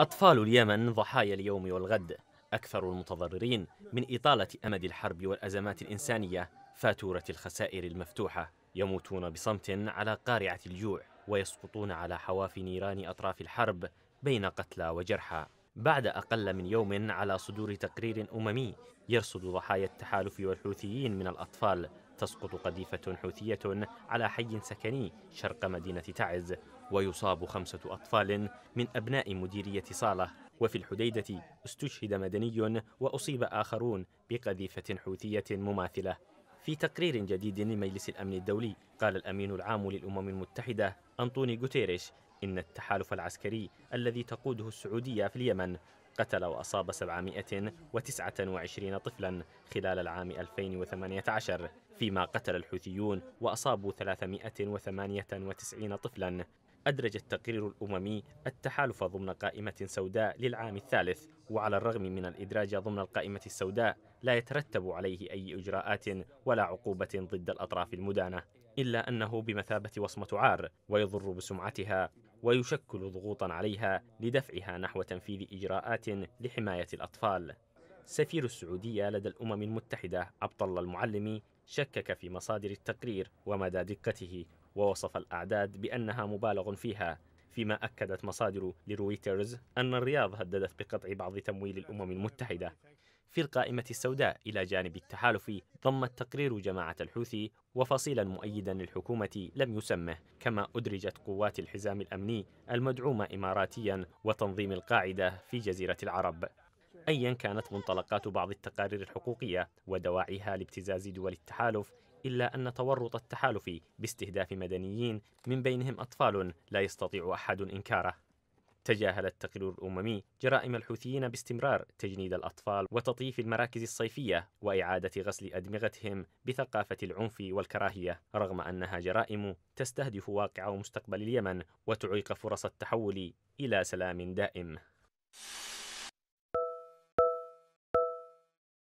أطفال اليمن ضحايا اليوم والغد أكثر المتضررين من إطالة أمد الحرب والأزمات الإنسانية فاتورة الخسائر المفتوحة يموتون بصمت على قارعة الجوع ويسقطون على حواف نيران أطراف الحرب بين قتلى وجرحى بعد أقل من يوم على صدور تقرير أممي يرصد ضحايا التحالف والحوثيين من الأطفال تسقط قذيفة حوثية على حي سكني شرق مدينة تعز ويصاب خمسة أطفال من أبناء مديرية صالة وفي الحديدة استشهد مدني وأصيب آخرون بقذيفة حوثية مماثلة في تقرير جديد لمجلس الأمن الدولي قال الأمين العام للأمم المتحدة أنطوني غوتيريش إن التحالف العسكري الذي تقوده السعودية في اليمن قتل وأصاب 729 طفلا خلال العام 2018 فيما قتل الحوثيون وأصابوا 398 طفلا أدرج التقرير الأممي التحالف ضمن قائمة سوداء للعام الثالث وعلى الرغم من الإدراج ضمن القائمة السوداء لا يترتب عليه أي إجراءات ولا عقوبة ضد الأطراف المدانة إلا أنه بمثابة وصمة عار ويضر بسمعتها ويشكل ضغوطا عليها لدفعها نحو تنفيذ إجراءات لحماية الأطفال سفير السعودية لدى الأمم المتحدة عبد الله المعلمي شكك في مصادر التقرير ومدى دقته ووصف الأعداد بأنها مبالغ فيها فيما أكدت مصادر لرويترز أن الرياض هددت بقطع بعض تمويل الأمم المتحدة في القائمة السوداء إلى جانب التحالف ضم التقرير جماعة الحوثي وفصيلا مؤيدا للحكومة لم يسمه كما أدرجت قوات الحزام الأمني المدعومة إماراتيا وتنظيم القاعدة في جزيرة العرب أيا كانت منطلقات بعض التقارير الحقوقية ودواعيها لابتزاز دول التحالف إلا أن تورط التحالف باستهداف مدنيين من بينهم أطفال لا يستطيع أحد إنكاره تجاهل التقرير الأممي جرائم الحوثيين باستمرار تجنيد الأطفال وتطييف المراكز الصيفية وإعادة غسل أدمغتهم بثقافة العنف والكراهية رغم أنها جرائم تستهدف واقع ومستقبل اليمن وتعيق فرص التحول إلى سلام دائم.